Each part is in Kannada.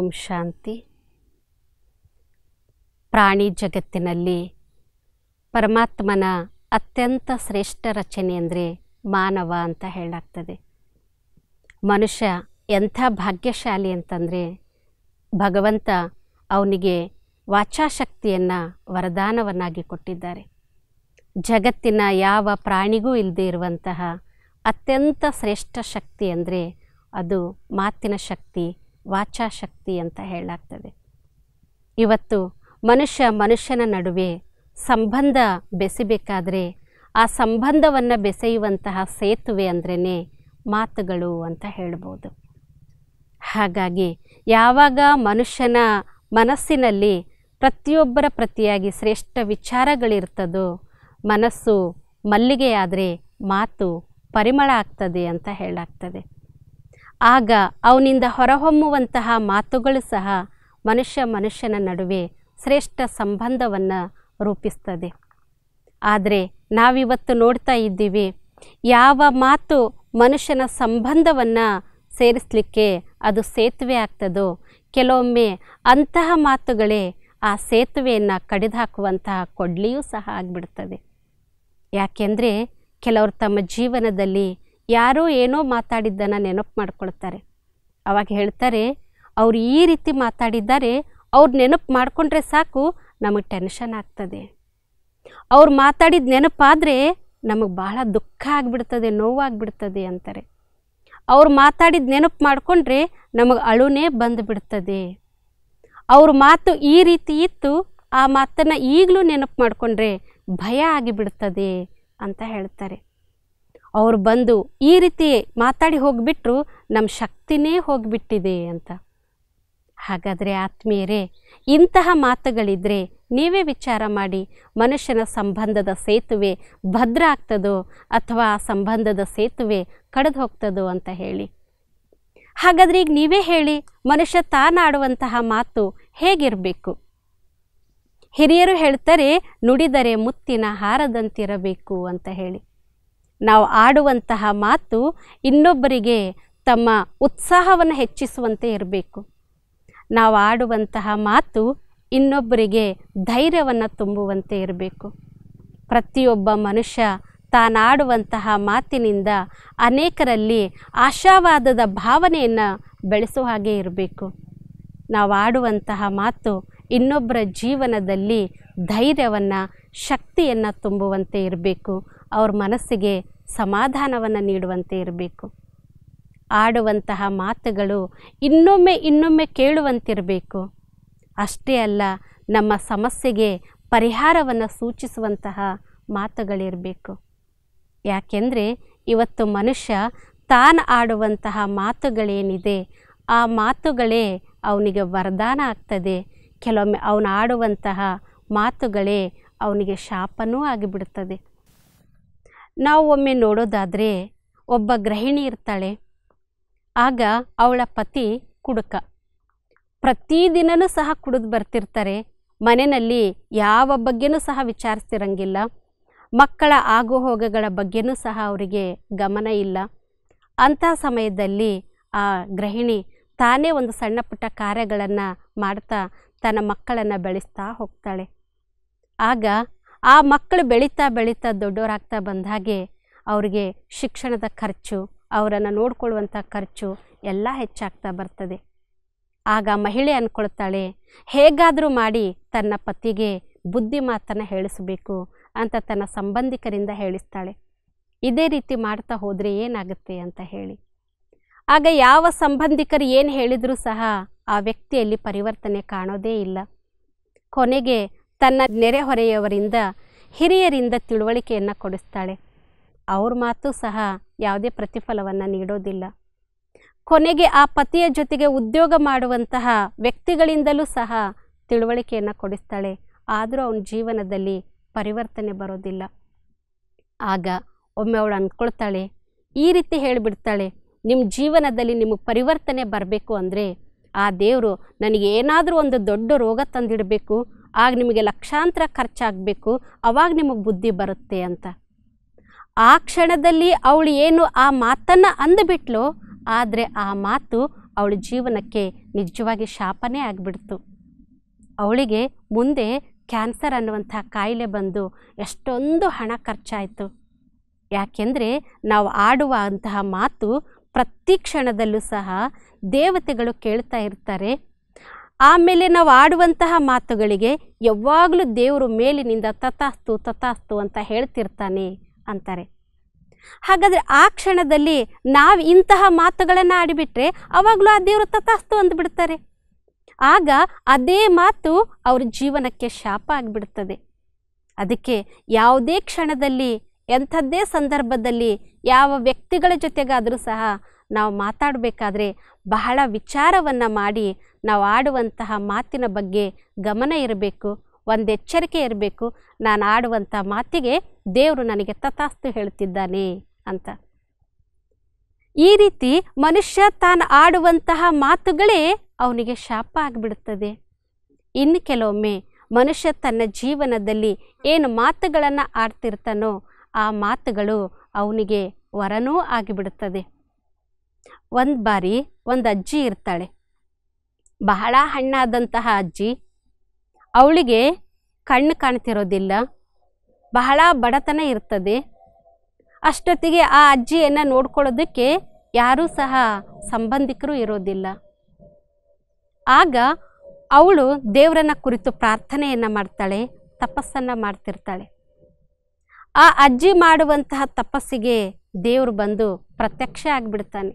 ಓಂ ಶಾಂತಿ ಪ್ರಾಣಿ ಜಗತ್ತಿನಲ್ಲಿ ಪರಮಾತ್ಮನ ಅತ್ಯಂತ ಶ್ರೇಷ್ಠ ರಚನೆ ಅಂದರೆ ಮಾನವ ಅಂತ ಹೇಳಾಗ್ತದೆ ಮನುಷ್ಯ ಎಂಥ ಭಾಗ್ಯಶಾಲಿ ಅಂತಂದರೆ ಭಗವಂತ ಅವನಿಗೆ ವಾಚಾಶಕ್ತಿಯನ್ನು ವರದಾನವನ್ನಾಗಿ ಕೊಟ್ಟಿದ್ದಾರೆ ಜಗತ್ತಿನ ಯಾವ ಪ್ರಾಣಿಗೂ ಇಲ್ಲದೆ ಇರುವಂತಹ ಅತ್ಯಂತ ಶ್ರೇಷ್ಠ ಶಕ್ತಿ ಅಂದರೆ ಅದು ಮಾತಿನ ಶಕ್ತಿ ವಾಚಾಶಕ್ತಿ ಅಂತ ಹೇಳಲಾಗ್ತದೆ ಇವತ್ತು ಮನುಷ್ಯ ಮನುಷ್ಯನ ನಡುವೆ ಸಂಬಂಧ ಬೆಸಿಬೇಕಾದರೆ ಆ ಸಂಬಂಧವನ್ನು ಬೆಸೆಯುವಂತಹ ಸೇತುವೆ ಅಂದ್ರೇ ಮಾತುಗಳು ಅಂತ ಹೇಳ್ಬೋದು ಹಾಗಾಗಿ ಯಾವಾಗ ಮನುಷ್ಯನ ಮನಸ್ಸಿನಲ್ಲಿ ಪ್ರತಿಯೊಬ್ಬರ ಪ್ರತಿಯಾಗಿ ಶ್ರೇಷ್ಠ ವಿಚಾರಗಳಿರ್ತದೋ ಮನಸ್ಸು ಮಲ್ಲಿಗೆಯಾದರೆ ಮಾತು ಪರಿಮಳ ಆಗ್ತದೆ ಅಂತ ಹೇಳಾಗ್ತದೆ ಆಗ ಅವನಿಂದ ಹೊರಹೊಮ್ಮುವಂತಹ ಮಾತುಗಳು ಸಹ ಮನುಷ್ಯ ಮನುಷ್ಯನ ನಡುವೆ ಶ್ರೇಷ್ಠ ಸಂಬಂಧವನ್ನು ರೂಪಿಸ್ತದೆ ಆದರೆ ನಾವಿವತ್ತು ನೋಡ್ತಾ ಇದ್ದೀವಿ ಯಾವ ಮಾತು ಮನುಷ್ಯನ ಸಂಬಂಧವನ್ನು ಸೇರಿಸಲಿಕ್ಕೆ ಅದು ಸೇತುವೆ ಆಗ್ತದೋ ಕೆಲವೊಮ್ಮೆ ಅಂತಹ ಮಾತುಗಳೇ ಆ ಸೇತುವೆಯನ್ನು ಹಾಕುವಂತಹ ಕೊಡ್ಲಿಯೂ ಸಹ ಆಗಿಬಿಡ್ತದೆ ಯಾಕೆಂದರೆ ಕೆಲವರು ತಮ್ಮ ಜೀವನದಲ್ಲಿ ಯಾರೋ ಏನೋ ಮಾತಾಡಿದ್ದನ್ನು ನೆನಪು ಮಾಡ್ಕೊಳ್ತಾರೆ ಅವಾಗ ಹೇಳ್ತಾರೆ ಅವ್ರು ಈ ರೀತಿ ಮಾತಾಡಿದ್ದಾರೆ ಅವ್ರು ನೆನಪು ಮಾಡಿಕೊಂಡ್ರೆ ಸಾಕು ನಮಗೆ ಟೆನ್ಷನ್ ಆಗ್ತದೆ ಅವ್ರು ಮಾತಾಡಿದ ನೆನಪಾದರೆ ನಮಗೆ ಬಹಳ ದುಃಖ ಆಗಿಬಿಡ್ತದೆ ನೋವಾಗಿಬಿಡ್ತದೆ ಅಂತಾರೆ ಅವ್ರು ಮಾತಾಡಿದ ನೆನಪು ಮಾಡಿಕೊಂಡ್ರೆ ನಮಗೆ ಅಳುನೇ ಬಂದುಬಿಡ್ತದೆ ಅವ್ರ ಮಾತು ಈ ರೀತಿ ಇತ್ತು ಆ ಮಾತನ್ನು ಈಗಲೂ ನೆನಪು ಮಾಡಿಕೊಂಡ್ರೆ ಭಯ ಆಗಿಬಿಡ್ತದೆ ಅಂತ ಹೇಳ್ತಾರೆ ಅವರು ಬಂದು ಈ ರೀತಿ ಮಾತಾಡಿ ಹೋಗಿಬಿಟ್ರು ನಮ್ಮ ಶಕ್ತಿನೇ ಹೋಗಿಬಿಟ್ಟಿದೆ ಅಂತ ಹಾಗಾದರೆ ಆತ್ಮೀಯರೇ ಇಂತಹ ಮಾತುಗಳಿದ್ದರೆ ನೀವೇ ವಿಚಾರ ಮಾಡಿ ಮನುಷ್ಯನ ಸಂಬಂಧದ ಸೇತುವೆ ಭದ್ರ ಆಗ್ತದೋ ಅಥವಾ ಸಂಬಂಧದ ಸೇತುವೆ ಕಡಿದು ಹೋಗ್ತದೋ ಅಂತ ಹೇಳಿ ಹಾಗಾದರೆ ಈಗ ನೀವೇ ಹೇಳಿ ಮನುಷ್ಯ ತಾನಾಡುವಂತಹ ಮಾತು ಹೇಗಿರಬೇಕು ಹಿರಿಯರು ಹೇಳ್ತಾರೆ ನುಡಿದರೆ ಮುತ್ತಿನ ಹಾರದಂತಿರಬೇಕು ಅಂತ ಹೇಳಿ ನಾವು ಆಡುವಂತಹ ಮಾತು ಇನ್ನೊಬ್ಬರಿಗೆ ತಮ್ಮ ಉತ್ಸಾಹವನ್ನು ಹೆಚ್ಚಿಸುವಂತೆ ಇರಬೇಕು ನಾವು ಆಡುವಂತಹ ಮಾತು ಇನ್ನೊಬ್ಬರಿಗೆ ಧೈರ್ಯವನ್ನು ತುಂಬುವಂತೆ ಇರಬೇಕು ಪ್ರತಿಯೊಬ್ಬ ಮನುಷ್ಯ ತಾನಾಡುವಂತಹ ಮಾತಿನಿಂದ ಅನೇಕರಲ್ಲಿ ಆಶಾವಾದದ ಭಾವನೆಯನ್ನು ಬೆಳೆಸುವ ಹಾಗೆ ಇರಬೇಕು ನಾವು ಆಡುವಂತಹ ಮಾತು ಇನ್ನೊಬ್ಬರ ಜೀವನದಲ್ಲಿ ಧೈರ್ಯವನ್ನು ಶಕ್ತಿಯನ್ನು ತುಂಬುವಂತೆ ಇರಬೇಕು ಅವ್ರ ಮನಸ್ಸಿಗೆ ಸಮಾಧಾನವನ್ನು ನೀಡುವಂತೆ ಇರಬೇಕು ಆಡುವಂತಹ ಮಾತುಗಳು ಇನ್ನೊಮ್ಮೆ ಇನ್ನೊಮ್ಮೆ ಕೇಳುವಂತಿರಬೇಕು ಅಷ್ಟೇ ಅಲ್ಲ ನಮ್ಮ ಸಮಸ್ಯೆಗೆ ಪರಿಹಾರವನ್ನು ಸೂಚಿಸುವಂತಹ ಮಾತುಗಳಿರಬೇಕು ಯಾಕೆಂದರೆ ಇವತ್ತು ಮನುಷ್ಯ ತಾನು ಆಡುವಂತಹ ಮಾತುಗಳೇನಿದೆ ಆ ಮಾತುಗಳೇ ಅವನಿಗೆ ವರದಾನ ಆಗ್ತದೆ ಕೆಲವೊಮ್ಮೆ ಅವನು ಆಡುವಂತಹ ಮಾತುಗಳೇ ಅವನಿಗೆ ಶಾಪನೂ ಆಗಿಬಿಡುತ್ತದೆ ನಾವು ಒಮ್ಮೆ ನೋಡೋದಾದರೆ ಒಬ್ಬ ಗೃಹಿಣಿ ಇರ್ತಾಳೆ ಆಗ ಅವಳ ಪತಿ ಕುಡುಕ ಪ್ರತಿದಿನವೂ ಸಹ ಕುಡಿದು ಬರ್ತಿರ್ತಾರೆ ಮನೆಯಲ್ಲಿ ಯಾವ ಬಗ್ಗೆನೂ ಸಹ ವಿಚಾರಿಸ್ತಿರಂಗಿಲ್ಲ ಮಕ್ಕಳ ಆಗು ಹೋಗಗಳ ಬಗ್ಗೆನೂ ಸಹ ಅವರಿಗೆ ಗಮನ ಇಲ್ಲ ಅಂಥ ಸಮಯದಲ್ಲಿ ಆ ಗೃಹಿಣಿ ತಾನೇ ಒಂದು ಸಣ್ಣ ಪುಟ್ಟ ಕಾರ್ಯಗಳನ್ನು ಮಾಡ್ತಾ ತನ್ನ ಮಕ್ಕಳನ್ನು ಬೆಳೆಸ್ತಾ ಹೋಗ್ತಾಳೆ ಆಗ ಆ ಮಕ್ಕಳು ಬೆಳೀತಾ ಬೆಳೀತಾ ದೊಡ್ಡವರಾಗ್ತಾ ಬಂದ ಹಾಗೆ ಅವರಿಗೆ ಶಿಕ್ಷಣದ ಖರ್ಚು ಅವರನ್ನು ನೋಡಿಕೊಳ್ಳುವಂಥ ಖರ್ಚು ಎಲ್ಲ ಹೆಚ್ಚಾಗ್ತಾ ಬರ್ತದೆ ಆಗ ಮಹಿಳೆ ಅಂದ್ಕೊಳ್ತಾಳೆ ಹೇಗಾದರೂ ಮಾಡಿ ತನ್ನ ಪತಿಗೆ ಬುದ್ಧಿ ಮಾತನ್ನು ಹೇಳಿಸಬೇಕು ಅಂತ ತನ್ನ ಸಂಬಂಧಿಕರಿಂದ ಹೇಳಿಸ್ತಾಳೆ ಇದೇ ರೀತಿ ಮಾಡ್ತಾ ಹೋದರೆ ಏನಾಗುತ್ತೆ ಅಂತ ಹೇಳಿ ಆಗ ಯಾವ ಸಂಬಂಧಿಕರು ಏನು ಹೇಳಿದರೂ ಸಹ ಆ ವ್ಯಕ್ತಿಯಲ್ಲಿ ಪರಿವರ್ತನೆ ಕಾಣೋದೇ ಇಲ್ಲ ಕೊನೆಗೆ ತನ್ನ ನೆರೆಹೊರೆಯವರಿಂದ ಹಿರಿಯರಿಂದ ತಿಳುವಳಿಕೆಯನ್ನು ಕೊಡಿಸ್ತಾಳೆ ಅವ್ರ ಮಾತು ಸಹ ಯಾವುದೇ ಪ್ರತಿಫಲವನ್ನು ನೀಡೋದಿಲ್ಲ ಕೊನೆಗೆ ಆ ಪತಿಯ ಜೊತೆಗೆ ಉದ್ಯೋಗ ಮಾಡುವಂತಹ ವ್ಯಕ್ತಿಗಳಿಂದಲೂ ಸಹ ತಿಳುವಳಿಕೆಯನ್ನು ಕೊಡಿಸ್ತಾಳೆ ಆದರೂ ಅವನ ಜೀವನದಲ್ಲಿ ಪರಿವರ್ತನೆ ಬರೋದಿಲ್ಲ ಆಗ ಒಮ್ಮೆ ಅವಳು ಅಂದ್ಕೊಳ್ತಾಳೆ ಈ ರೀತಿ ಹೇಳಿಬಿಡ್ತಾಳೆ ನಿಮ್ಮ ಜೀವನದಲ್ಲಿ ನಿಮಗೆ ಪರಿವರ್ತನೆ ಬರಬೇಕು ಅಂದರೆ ಆ ದೇವರು ನನಗೆ ಏನಾದರೂ ಒಂದು ದೊಡ್ಡ ರೋಗ ತಂದಿಡಬೇಕು ಆಗ ನಿಮಗೆ ಲಕ್ಷಾಂತರ ಖರ್ಚಾಗಬೇಕು ಅವಾಗ ನಿಮಗೆ ಬುದ್ಧಿ ಬರುತ್ತೆ ಅಂತ ಆ ಕ್ಷಣದಲ್ಲಿ ಅವಳು ಏನು ಆ ಮಾತನ್ನು ಅಂದುಬಿಟ್ಲು ಆದರೆ ಆ ಮಾತು ಅವಳ ಜೀವನಕ್ಕೆ ನಿಜವಾಗಿ ಶಾಪನೇ ಆಗಿಬಿಡ್ತು ಅವಳಿಗೆ ಮುಂದೆ ಕ್ಯಾನ್ಸರ್ ಅನ್ನುವಂಥ ಕಾಯಿಲೆ ಬಂದು ಎಷ್ಟೊಂದು ಹಣ ಖರ್ಚಾಯಿತು ಯಾಕೆಂದರೆ ನಾವು ಆಡುವ ಅಂತಹ ಮಾತು ಪ್ರತಿ ಕ್ಷಣದಲ್ಲೂ ಸಹ ದೇವತೆಗಳು ಕೇಳ್ತಾ ಇರ್ತಾರೆ ಆಮೇಲೆ ನಾವು ಆಡುವಂತಹ ಮಾತುಗಳಿಗೆ ಯಾವಾಗಲೂ ದೇವರು ಮೇಲಿನಿಂದ ತಥಾಸ್ತು ತತಾಸ್ತು ಅಂತ ಹೇಳ್ತಿರ್ತಾನೆ ಅಂತಾರೆ ಹಾಗಾದರೆ ಆ ಕ್ಷಣದಲ್ಲಿ ನಾವು ಇಂತಹ ಮಾತುಗಳನ್ನು ಆಡಿಬಿಟ್ರೆ ಅವಾಗಲೂ ಆ ದೇವರು ತಥಾಸ್ತು ಅಂದ್ಬಿಡ್ತಾರೆ ಆಗ ಅದೇ ಮಾತು ಅವ್ರ ಜೀವನಕ್ಕೆ ಶಾಪ ಆಗಿಬಿಡ್ತದೆ ಅದಕ್ಕೆ ಯಾವುದೇ ಕ್ಷಣದಲ್ಲಿ ಎಂಥದ್ದೇ ಸಂದರ್ಭದಲ್ಲಿ ಯಾವ ವ್ಯಕ್ತಿಗಳ ಜೊತೆಗಾದರೂ ಸಹ ನಾವು ಮಾತಾಡಬೇಕಾದ್ರೆ ಬಹಳ ವಿಚಾರವನ್ನು ಮಾಡಿ ನಾವು ಆಡುವಂತಹ ಮಾತಿನ ಬಗ್ಗೆ ಗಮನ ಇರಬೇಕು ಒಂದು ಎಚ್ಚರಿಕೆ ಇರಬೇಕು ನಾನು ಆಡುವಂಥ ಮಾತಿಗೆ ದೇವರು ನನಗೆ ತಥಾಸ್ತು ಹೇಳ್ತಿದ್ದಾನೆ ಅಂತ ಈ ರೀತಿ ಮನುಷ್ಯ ತಾನು ಆಡುವಂತಹ ಮಾತುಗಳೇ ಅವನಿಗೆ ಶಾಪ ಆಗಿಬಿಡುತ್ತದೆ ಇನ್ನು ಕೆಲವೊಮ್ಮೆ ಮನುಷ್ಯ ತನ್ನ ಜೀವನದಲ್ಲಿ ಏನು ಮಾತುಗಳನ್ನು ಆಡ್ತಿರ್ತಾನೋ ಆ ಮಾತುಗಳು ಅವನಿಗೆ ವರನೂ ಆಗಿಬಿಡುತ್ತದೆ ಒಂದು ಬಾರಿ ಒಂದು ಅಜ್ಜಿ ಇರ್ತಾಳೆ ಬಹಳ ಹಣ್ಣಾದಂತಹ ಅಜ್ಜಿ ಅವಳಿಗೆ ಕಣ್ಣು ಕಾಣ್ತಿರೋದಿಲ್ಲ ಬಹಳ ಬಡತನ ಇರ್ತದೆ ಅಷ್ಟೊತ್ತಿಗೆ ಆ ಅಜ್ಜಿಯನ್ನು ನೋಡ್ಕೊಳ್ಳೋದಕ್ಕೆ ಯಾರೂ ಸಹ ಸಂಬಂಧಿಕರು ಇರೋದಿಲ್ಲ ಆಗ ಅವಳು ದೇವರನ್ನ ಕುರಿತು ಪ್ರಾರ್ಥನೆಯನ್ನು ಮಾಡ್ತಾಳೆ ತಪಸ್ಸನ್ನು ಮಾಡ್ತಿರ್ತಾಳೆ ಆ ಅಜ್ಜಿ ಮಾಡುವಂತಹ ತಪಸ್ಸಿಗೆ ದೇವರು ಬಂದು ಪ್ರತ್ಯಕ್ಷ ಆಗಿಬಿಡ್ತಾನೆ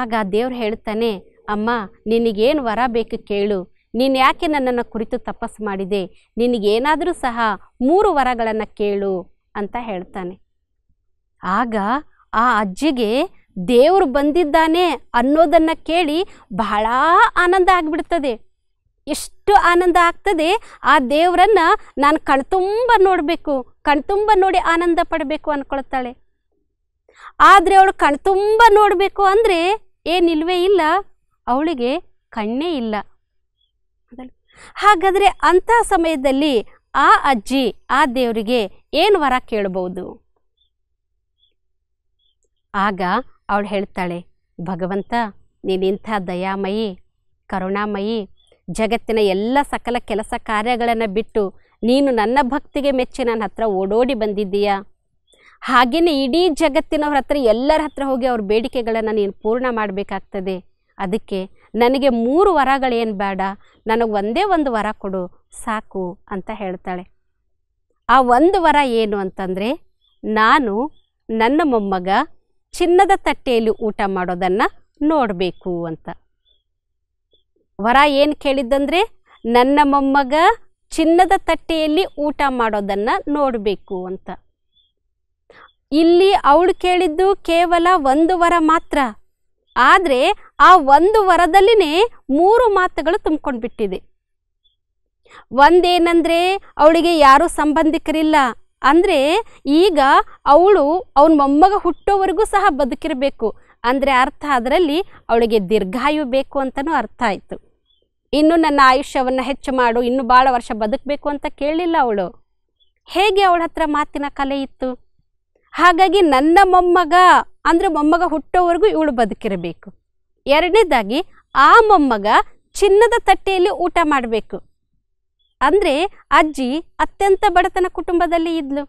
ಆಗ ದೇವ್ರು ಹೇಳ್ತಾನೆ ಅಮ್ಮ ನಿನಗೇನು ವರ ಬೇಕು ಕೇಳು ನೀನು ಯಾಕೆ ನನ್ನನ್ನು ಕುರಿತು ತಪಸ್ಸು ಮಾಡಿದೆ ನಿನಗೇನಾದರೂ ಸಹ ಮೂರು ವರಗಳನ್ನು ಕೇಳು ಅಂತ ಹೇಳ್ತಾನೆ ಆಗ ಆ ಅಜ್ಜಿಗೆ ದೇವರು ಬಂದಿದ್ದಾನೆ ಅನ್ನೋದನ್ನು ಕೇಳಿ ಬಹಳ ಆನಂದ ಆಗಿಬಿಡ್ತದೆ ಎಷ್ಟು ಆನಂದ ಆಗ್ತದೆ ಆ ದೇವರನ್ನು ನಾನು ಕಣ್ತುಂಬ ನೋಡಬೇಕು ಕಣ್ತುಂಬ ನೋಡಿ ಆನಂದ ಪಡಬೇಕು ಅಂದ್ಕೊಳ್ತಾಳೆ ಆದರೆ ಅವಳು ಕಣ್ತುಂಬ ನೋಡಬೇಕು ಅಂದರೆ ಏನಿಲ್ವೇ ಇಲ್ಲ ಅವಳಿಗೆ ಕಣ್ಣೇ ಇಲ್ಲ ಹಾಗಾದರೆ ಅಂಥ ಸಮಯದಲ್ಲಿ ಆ ಅಜ್ಜಿ ಆ ದೇವರಿಗೆ ಏನು ವರ ಕೇಳಬಹುದು ಆಗ ಅವಳು ಹೇಳ್ತಾಳೆ ಭಗವಂತ ನೀನಿಂಥ ದಯಾಮಯಿ ಕರುಣಾಮಯಿ ಜಗತ್ತಿನ ಎಲ್ಲ ಸಕಲ ಕೆಲಸ ಕಾರ್ಯಗಳನ್ನು ಬಿಟ್ಟು ನೀನು ನನ್ನ ಭಕ್ತಿಗೆ ಮೆಚ್ಚಿ ನನ್ನ ಹತ್ರ ಓಡೋಡಿ ಬಂದಿದ್ದೀಯಾ ಹಾಗೆಯೇ ಇಡೀ ಜಗತ್ತಿನವ್ರ ಹತ್ರ ಎಲ್ಲರ ಹತ್ರ ಹೋಗಿ ಅವ್ರ ಬೇಡಿಕೆಗಳನ್ನು ನೀನು ಪೂರ್ಣ ಮಾಡಬೇಕಾಗ್ತದೆ ಅದಕ್ಕೆ ನನಗೆ ಮೂರು ವರಗಳೇನು ಬೇಡ ನನಗೆ ಒಂದೇ ಒಂದು ವರ ಕೊಡು ಸಾಕು ಅಂತ ಹೇಳ್ತಾಳೆ ಆ ಒಂದು ವರ ಏನು ಅಂತಂದರೆ ನಾನು ನನ್ನ ಮೊಮ್ಮಗ ಚಿನ್ನದ ತಟ್ಟೆಯಲ್ಲಿ ಊಟ ಮಾಡೋದನ್ನು ನೋಡಬೇಕು ಅಂತ ವರ ಏನು ಕೇಳಿದ್ದಂದರೆ ನನ್ನ ಮೊಮ್ಮಗ ಚಿನ್ನದ ತಟ್ಟೆಯಲ್ಲಿ ಊಟ ಮಾಡೋದನ್ನು ನೋಡಬೇಕು ಅಂತ ಇಲ್ಲಿ ಅವಳು ಕೇಳಿದ್ದು ಕೇವಲ ಒಂದು ವರ ಮಾತ್ರ ಆದರೆ ಆ ಒಂದು ವರದಲ್ಲಿನೇ ಮೂರು ಮಾತುಗಳು ತುಂಬಿಕೊಂಡು ಬಿಟ್ಟಿದೆ ಒಂದೇನಂದ್ರೆ ಅವಳಿಗೆ ಯಾರೂ ಸಂಬಂಧಿಕರಿಲ್ಲ ಅಂದರೆ ಈಗ ಅವಳು ಅವನ ಮೊಮ್ಮಗ ಹುಟ್ಟೋವರೆಗೂ ಸಹ ಬದುಕಿರಬೇಕು ಅಂದರೆ ಅರ್ಥ ಅದರಲ್ಲಿ ಅವಳಿಗೆ ದೀರ್ಘಾಯು ಬೇಕು ಅಂತಲೂ ಅರ್ಥ ಆಯಿತು ಇನ್ನು ನನ್ನ ಆಯುಷ್ಯವನ್ನು ಹೆಚ್ಚು ಮಾಡು ಇನ್ನು ಭಾಳ ವರ್ಷ ಬದುಕಬೇಕು ಅಂತ ಕೇಳಲಿಲ್ಲ ಅವಳು ಹೇಗೆ ಅವಳ ಹತ್ರ ಮಾತಿನ ಕಲೆ ಇತ್ತು ಹಾಗಾಗಿ ನನ್ನ ಮೊಮ್ಮಗ ಅಂದರೆ ಮೊಮ್ಮಗ ಹುಟ್ಟೋವರೆಗೂ ಇವಳು ಬದುಕಿರಬೇಕು ಎರಡನೇದಾಗಿ ಆ ಮೊಮ್ಮಗ ಚಿನ್ನದ ತಟ್ಟೆಯಲ್ಲಿ ಊಟ ಮಾಡಬೇಕು ಅಂದರೆ ಅಜ್ಜಿ ಅತ್ಯಂತ ಬಡತನ ಕುಟುಂಬದಲ್ಲಿ ಇದ್ಲು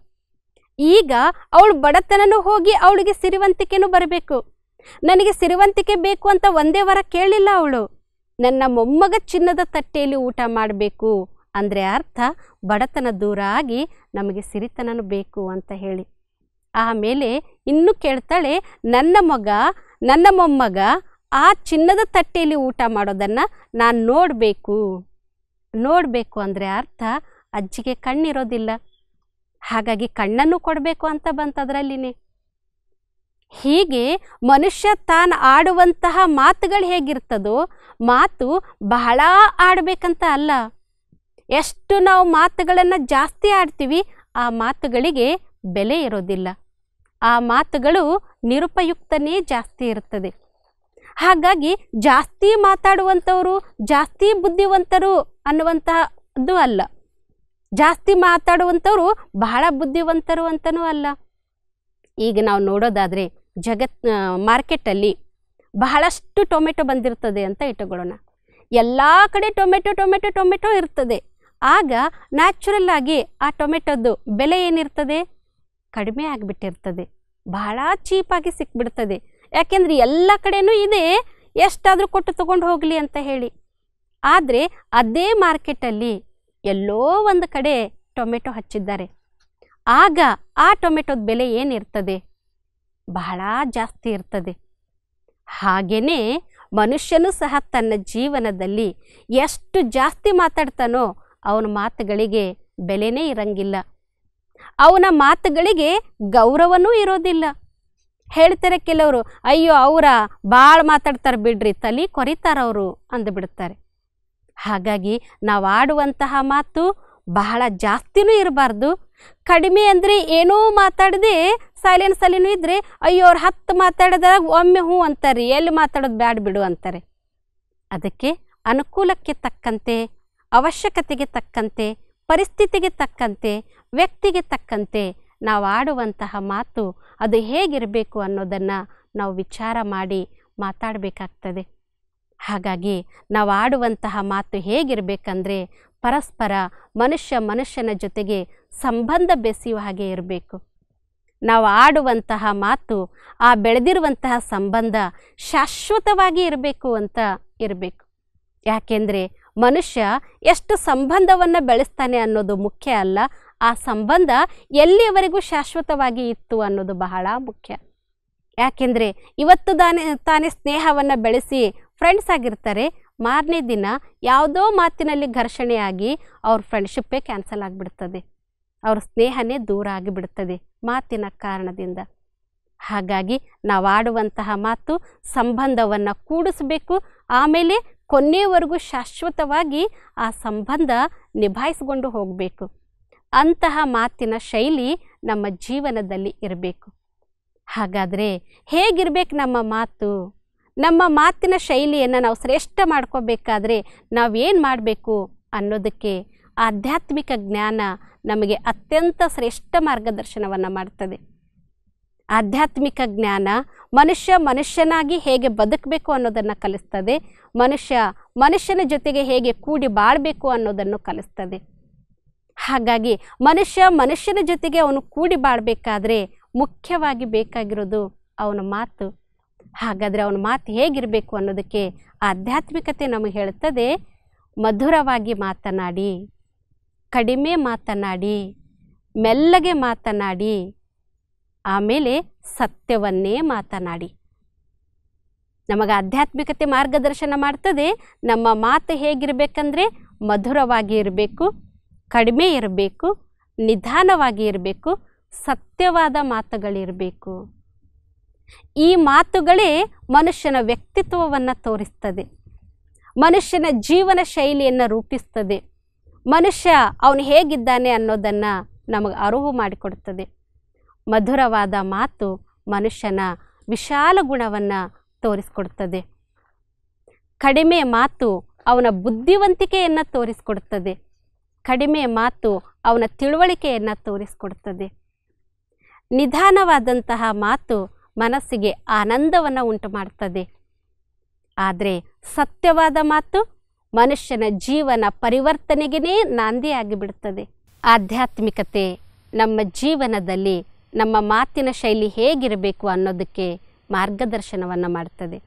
ಈಗ ಅವಳು ಬಡತನನೂ ಹೋಗಿ ಅವಳಿಗೆ ಸಿರಿವಂತಿಕೆನೂ ಬರಬೇಕು ನನಗೆ ಸಿರಿವಂತಿಕೆ ಬೇಕು ಅಂತ ಒಂದೇ ವಾರ ಕೇಳಿಲ್ಲ ಅವಳು ನನ್ನ ಮೊಮ್ಮಗ ಚಿನ್ನದ ತಟ್ಟೆಯಲ್ಲಿ ಊಟ ಮಾಡಬೇಕು ಅಂದರೆ ಅರ್ಥ ಬಡತನ ದೂರ ಆಗಿ ನಮಗೆ ಸಿರಿತನನು ಬೇಕು ಅಂತ ಹೇಳಿ ಆಮೇಲೆ ಇನ್ನು ಕೇಳ್ತಾಳೆ ನನ್ನ ಮಗ ನನ್ನ ಮೊಮ್ಮಗ ಆ ಚಿನ್ನದ ತಟ್ಟೆಯಲ್ಲಿ ಊಟ ಮಾಡೋದನ್ನು ನಾನು ನೋಡಬೇಕು ನೋಡಬೇಕು ಅಂದರೆ ಅರ್ಥ ಅಜ್ಜಿಗೆ ಕಣ್ಣಿರೋದಿಲ್ಲ ಹಾಗಾಗಿ ಕಣ್ಣನ್ನು ಕೊಡಬೇಕು ಅಂತ ಅದರಲ್ಲಿನೇ ಹೀಗೆ ಮನುಷ್ಯ ತಾನು ಆಡುವಂತಹ ಮಾತುಗಳು ಹೇಗಿರ್ತದೋ ಮಾತು ಬಹಳ ಆಡಬೇಕಂತ ಅಲ್ಲ ಎಷ್ಟು ನಾವು ಮಾತುಗಳನ್ನು ಜಾಸ್ತಿ ಆಡ್ತೀವಿ ಆ ಮಾತುಗಳಿಗೆ ಬೆಲೆ ಇರೋದಿಲ್ಲ ಆ ಮಾತುಗಳು ನಿರುಪಯುಕ್ತನೇ ಜಾಸ್ತಿ ಇರ್ತದೆ ಹಾಗಾಗಿ ಜಾಸ್ತಿ ಮಾತಾಡುವಂಥವರು ಜಾಸ್ತಿ ಬುದ್ಧಿವಂತರು ಅನ್ನುವಂತಹದ್ದು ಅಲ್ಲ ಜಾಸ್ತಿ ಮಾತಾಡುವಂಥವರು ಬಹಳ ಬುದ್ಧಿವಂತರು ಅಂತನೂ ಅಲ್ಲ ಈಗ ನಾವು ನೋಡೋದಾದರೆ ಜಗತ್ ಮಾರ್ಕೆಟಲ್ಲಿ ಬಹಳಷ್ಟು ಟೊಮೆಟೊ ಬಂದಿರ್ತದೆ ಅಂತ ಇಟ್ಟುಕೊಳ್ಳೋಣ ಎಲ್ಲ ಕಡೆ ಟೊಮೆಟೊ ಟೊಮೆಟೊ ಟೊಮೆಟೊ ಇರ್ತದೆ ಆಗ ನ್ಯಾಚುರಲ್ ಆಗಿ ಆ ಟೊಮೆಟೊದ್ದು ಬೆಲೆ ಏನಿರ್ತದೆ ಕಡಿಮೆ ಆಗಿಬಿಟ್ಟಿರ್ತದೆ ಬಹಳ ಚೀಪಾಗಿ ಸಿಕ್ಬಿಡ್ತದೆ ಯಾಕೆಂದರೆ ಎಲ್ಲ ಕಡೆನೂ ಇದೆ ಎಷ್ಟಾದರೂ ಕೊಟ್ಟು ತೊಗೊಂಡು ಹೋಗಲಿ ಅಂತ ಹೇಳಿ ಆದರೆ ಅದೇ ಮಾರ್ಕೆಟಲ್ಲಿ ಎಲ್ಲೋ ಒಂದು ಕಡೆ ಟೊಮೆಟೊ ಹಚ್ಚಿದ್ದಾರೆ ಆಗ ಆ ಟೊಮೆಟೊದ ಬೆಲೆ ಏನಿರ್ತದೆ ಬಹಳ ಜಾಸ್ತಿ ಇರ್ತದೆ ಹಾಗೆಯೇ ಮನುಷ್ಯನೂ ಸಹ ತನ್ನ ಜೀವನದಲ್ಲಿ ಎಷ್ಟು ಜಾಸ್ತಿ ಮಾತಾಡ್ತಾನೋ ಅವನ ಮಾತುಗಳಿಗೆ ಬೆಲೆನೇ ಇರಂಗಿಲ್ಲ ಅವನ ಮಾತುಗಳಿಗೆ ಗೌರವನೂ ಇರೋದಿಲ್ಲ ಹೇಳ್ತಾರೆ ಕೆಲವರು ಅಯ್ಯೋ ಅವರ ಭಾಳ ಮಾತಾಡ್ತಾರೆ ಬಿಡ್ರಿ ತಲೆ ಕೊರಿತಾರವರು ಅಂದುಬಿಡ್ತಾರೆ ಹಾಗಾಗಿ ನಾವು ಆಡುವಂತಹ ಮಾತು ಬಹಳ ಜಾಸ್ತಿನೂ ಇರಬಾರ್ದು ಕಡಿಮೆ ಅಂದರೆ ಏನೂ ಮಾತಾಡದೆ ಸೈಲೆಂಟ್ ಸಲಿನೂ ಇದ್ದರೆ ಅಯ್ಯೋ ಅವ್ರು ಹತ್ತು ಮಾತಾಡಿದಾಗ ಒಮ್ಮೆ ಹ್ಞೂ ಅಂತಾರೆ ಎಲ್ಲಿ ಮಾತಾಡೋದು ಬ್ಯಾಡ ಬಿಡು ಅಂತಾರೆ ಅದಕ್ಕೆ ಅನುಕೂಲಕ್ಕೆ ತಕ್ಕಂತೆ ಅವಶ್ಯಕತೆಗೆ ತಕ್ಕಂತೆ ಪರಿಸ್ಥಿತಿಗೆ ತಕ್ಕಂತೆ ವ್ಯಕ್ತಿಗೆ ತಕ್ಕಂತೆ ನಾವು ಆಡುವಂತಹ ಮಾತು ಅದು ಹೇಗಿರಬೇಕು ಅನ್ನೋದನ್ನು ನಾವು ವಿಚಾರ ಮಾಡಿ ಮಾತಾಡಬೇಕಾಗ್ತದೆ ಹಾಗಾಗಿ ನಾವು ಆಡುವಂತಹ ಮಾತು ಹೇಗಿರಬೇಕಂದ್ರೆ ಪರಸ್ಪರ ಮನುಷ್ಯ ಮನುಷ್ಯನ ಜೊತೆಗೆ ಸಂಬಂಧ ಬೆಸೆಯುವ ಹಾಗೆ ಇರಬೇಕು ನಾವು ಆಡುವಂತಹ ಮಾತು ಆ ಬೆಳೆದಿರುವಂತಹ ಸಂಬಂಧ ಶಾಶ್ವತವಾಗಿ ಇರಬೇಕು ಅಂತ ಇರಬೇಕು ಯಾಕೆಂದರೆ ಮನುಷ್ಯ ಎಷ್ಟು ಸಂಬಂಧವನ್ನು ಬೆಳೆಸ್ತಾನೆ ಅನ್ನೋದು ಮುಖ್ಯ ಅಲ್ಲ ಆ ಸಂಬಂಧ ಎಲ್ಲಿಯವರೆಗೂ ಶಾಶ್ವತವಾಗಿ ಇತ್ತು ಅನ್ನೋದು ಬಹಳ ಮುಖ್ಯ ಯಾಕೆಂದರೆ ಇವತ್ತು ತಾನೇ ತಾನೇ ಸ್ನೇಹವನ್ನು ಬೆಳೆಸಿ ಫ್ರೆಂಡ್ಸ್ ಆಗಿರ್ತಾರೆ ಮಾರನೇ ದಿನ ಯಾವುದೋ ಮಾತಿನಲ್ಲಿ ಘರ್ಷಣೆಯಾಗಿ ಅವ್ರ ಫ್ರೆಂಡ್ಶಿಪ್ಪೇ ಕ್ಯಾನ್ಸಲ್ ಆಗಿಬಿಡ್ತದೆ ಅವ್ರ ಸ್ನೇಹನೇ ದೂರ ಆಗಿಬಿಡ್ತದೆ ಮಾತಿನ ಕಾರಣದಿಂದ ಹಾಗಾಗಿ ನಾವು ಆಡುವಂತಹ ಮಾತು ಸಂಬಂಧವನ್ನು ಕೂಡಿಸಬೇಕು ಆಮೇಲೆ ಕೊನೆಯವರೆಗೂ ಶಾಶ್ವತವಾಗಿ ಆ ಸಂಬಂಧ ನಿಭಾಯಿಸಿಕೊಂಡು ಹೋಗಬೇಕು ಅಂತಹ ಮಾತಿನ ಶೈಲಿ ನಮ್ಮ ಜೀವನದಲ್ಲಿ ಇರಬೇಕು ಹಾಗಾದರೆ ಹೇಗಿರಬೇಕು ನಮ್ಮ ಮಾತು ನಮ್ಮ ಮಾತಿನ ಶೈಲಿಯನ್ನು ನಾವು ಶ್ರೇಷ್ಠ ಮಾಡ್ಕೋಬೇಕಾದ್ರೆ ನಾವೇನು ಮಾಡಬೇಕು ಅನ್ನೋದಕ್ಕೆ ಆಧ್ಯಾತ್ಮಿಕ ಜ್ಞಾನ ನಮಗೆ ಅತ್ಯಂತ ಶ್ರೇಷ್ಠ ಮಾರ್ಗದರ್ಶನವನ್ನು ಮಾಡ್ತದೆ ಆಧ್ಯಾತ್ಮಿಕ ಜ್ಞಾನ ಮನುಷ್ಯ ಮನುಷ್ಯನಾಗಿ ಹೇಗೆ ಬದುಕಬೇಕು ಅನ್ನೋದನ್ನು ಕಲಿಸ್ತದೆ ಮನುಷ್ಯ ಮನುಷ್ಯನ ಜೊತೆಗೆ ಹೇಗೆ ಕೂಡಿ ಬಾಳಬೇಕು ಅನ್ನೋದನ್ನು ಕಲಿಸ್ತದೆ ಹಾಗಾಗಿ ಮನುಷ್ಯ ಮನುಷ್ಯನ ಜೊತೆಗೆ ಅವನು ಕೂಡಿ ಬಾಳಬೇಕಾದ್ರೆ ಮುಖ್ಯವಾಗಿ ಬೇಕಾಗಿರೋದು ಅವನ ಮಾತು ಹಾಗಾದರೆ ಅವನ ಮಾತು ಹೇಗಿರಬೇಕು ಅನ್ನೋದಕ್ಕೆ ಆಧ್ಯಾತ್ಮಿಕತೆ ನಮಗೆ ಹೇಳ್ತದೆ ಮಧುರವಾಗಿ ಮಾತನಾಡಿ ಕಡಿಮೆ ಮಾತನಾಡಿ ಮೆಲ್ಲಗೆ ಮಾತನಾಡಿ ಆಮೇಲೆ ಸತ್ಯವನ್ನೇ ಮಾತನಾಡಿ ನಮಗೆ ಆಧ್ಯಾತ್ಮಿಕತೆ ಮಾರ್ಗದರ್ಶನ ಮಾಡ್ತದೆ ನಮ್ಮ ಮಾತು ಹೇಗಿರಬೇಕಂದ್ರೆ ಮಧುರವಾಗಿ ಇರಬೇಕು ಕಡಿಮೆ ಇರಬೇಕು ನಿಧಾನವಾಗಿ ಇರಬೇಕು ಸತ್ಯವಾದ ಮಾತುಗಳಿರಬೇಕು ಈ ಮಾತುಗಳೇ ಮನುಷ್ಯನ ವ್ಯಕ್ತಿತ್ವವನ್ನು ತೋರಿಸ್ತದೆ ಮನುಷ್ಯನ ಜೀವನ ಶೈಲಿಯನ್ನು ರೂಪಿಸ್ತದೆ ಮನುಷ್ಯ ಅವನು ಹೇಗಿದ್ದಾನೆ ಅನ್ನೋದನ್ನು ನಮಗೆ ಅರಿವು ಮಾಡಿಕೊಡ್ತದೆ ಮಧುರವಾದ ಮಾತು ಮನುಷ್ಯನ ವಿಶಾಲ ಗುಣವನ್ನು ತೋರಿಸ್ಕೊಡ್ತದೆ ಕಡಿಮೆ ಮಾತು ಅವನ ಬುದ್ಧಿವಂತಿಕೆಯನ್ನು ತೋರಿಸ್ಕೊಡ್ತದೆ ಕಡಿಮೆ ಮಾತು ಅವನ ತಿಳುವಳಿಕೆಯನ್ನು ತೋರಿಸ್ಕೊಡ್ತದೆ ನಿಧಾನವಾದಂತಹ ಮಾತು ಮನಸ್ಸಿಗೆ ಆನಂದವನ್ನು ಉಂಟು ಮಾಡ್ತದೆ ಆದರೆ ಸತ್ಯವಾದ ಮಾತು ಮನುಷ್ಯನ ಜೀವನ ಪರಿವರ್ತನೆಗೇ ನಾಂದಿಯಾಗಿ ಬಿಡುತ್ತದೆ ಆಧ್ಯಾತ್ಮಿಕತೆ ನಮ್ಮ ಜೀವನದಲ್ಲಿ ನಮ್ಮ ಮಾತಿನ ಶೈಲಿ ಹೇಗಿರಬೇಕು ಅನ್ನೋದಕ್ಕೆ ಮಾರ್ಗದರ್ಶನವನ್ನು ಮಾಡ್ತದೆ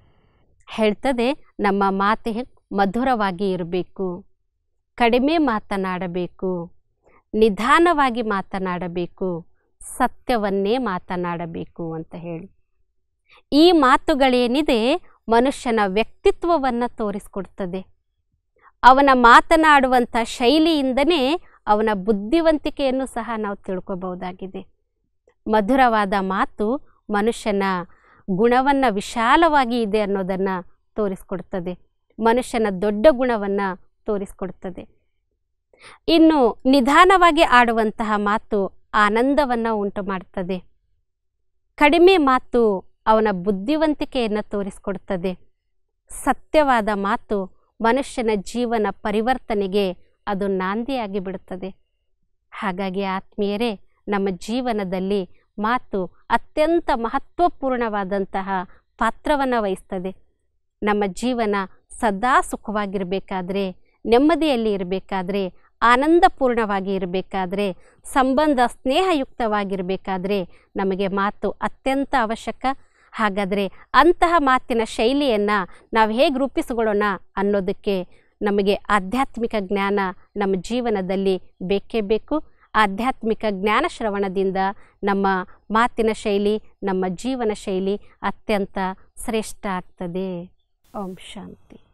ಹೇಳ್ತದೆ ನಮ್ಮ ಮಾತೆ ಮಧುರವಾಗಿ ಇರಬೇಕು ಕಡಿಮೆ ಮಾತನಾಡಬೇಕು ನಿಧಾನವಾಗಿ ಮಾತನಾಡಬೇಕು ಸತ್ಯವನ್ನೇ ಮಾತನಾಡಬೇಕು ಅಂತ ಹೇಳಿ ಈ ಮಾತುಗಳೇನಿದೆ ಮನುಷ್ಯನ ವ್ಯಕ್ತಿತ್ವವನ್ನು ತೋರಿಸ್ಕೊಡ್ತದೆ ಅವನ ಮಾತನಾಡುವಂಥ ಶೈಲಿಯಿಂದನೇ ಅವನ ಬುದ್ಧಿವಂತಿಕೆಯನ್ನು ಸಹ ನಾವು ತಿಳ್ಕೊಬಹುದಾಗಿದೆ ಮಧುರವಾದ ಮಾತು ಮನುಷ್ಯನ ಗುಣವನ್ನು ವಿಶಾಲವಾಗಿ ಇದೆ ಅನ್ನೋದನ್ನು ತೋರಿಸ್ಕೊಡ್ತದೆ ಮನುಷ್ಯನ ದೊಡ್ಡ ಗುಣವನ್ನು ತೋರಿಸ್ಕೊಡ್ತದೆ ಇನ್ನು ನಿಧಾನವಾಗಿ ಆಡುವಂತಹ ಮಾತು ಆನಂದವನ್ನು ಉಂಟು ಕಡಿಮೆ ಮಾತು ಅವನ ಬುದ್ಧಿವಂತಿಕೆಯನ್ನು ತೋರಿಸ್ಕೊಡ್ತದೆ ಸತ್ಯವಾದ ಮಾತು ಮನುಷ್ಯನ ಜೀವನ ಪರಿವರ್ತನೆಗೆ ಅದು ನಾಂದಿಯಾಗಿ ಬಿಡುತ್ತದೆ ಹಾಗಾಗಿ ಆತ್ಮೀಯರೇ ನಮ್ಮ ಜೀವನದಲ್ಲಿ ಮಾತು ಅತ್ಯಂತ ಮಹತ್ವಪೂರ್ಣವಾದಂತಹ ಪಾತ್ರವನ್ನು ವಹಿಸ್ತದೆ ನಮ್ಮ ಜೀವನ ಸದಾ ಸುಖವಾಗಿರಬೇಕಾದ್ರೆ ನೆಮ್ಮದಿಯಲ್ಲಿ ಇರಬೇಕಾದ್ರೆ ಆನಂದಪೂರ್ಣವಾಗಿ ಇರಬೇಕಾದ್ರೆ ಸಂಬಂಧ ಸ್ನೇಹಯುಕ್ತವಾಗಿರಬೇಕಾದ್ರೆ ನಮಗೆ ಮಾತು ಅತ್ಯಂತ ಅವಶ್ಯಕ ಹಾಗಾದರೆ ಅಂತಹ ಮಾತಿನ ಶೈಲಿಯನ್ನು ನಾವು ಹೇಗೆ ರೂಪಿಸಿಕೊಳ್ಳೋಣ ಅನ್ನೋದಕ್ಕೆ ನಮಗೆ ಆಧ್ಯಾತ್ಮಿಕ ಜ್ಞಾನ ನಮ್ಮ ಜೀವನದಲ್ಲಿ ಬೇಕೇ ಬೇಕು ಆಧ್ಯಾತ್ಮಿಕ ಜ್ಞಾನ ಶ್ರವಣದಿಂದ ನಮ್ಮ ಮಾತಿನ ಶೈಲಿ ನಮ್ಮ ಜೀವನ ಶೈಲಿ ಅತ್ಯಂತ ಶ್ರೇಷ್ಠ ಆಗ್ತದೆ ಓಂ ಶಾಂತಿ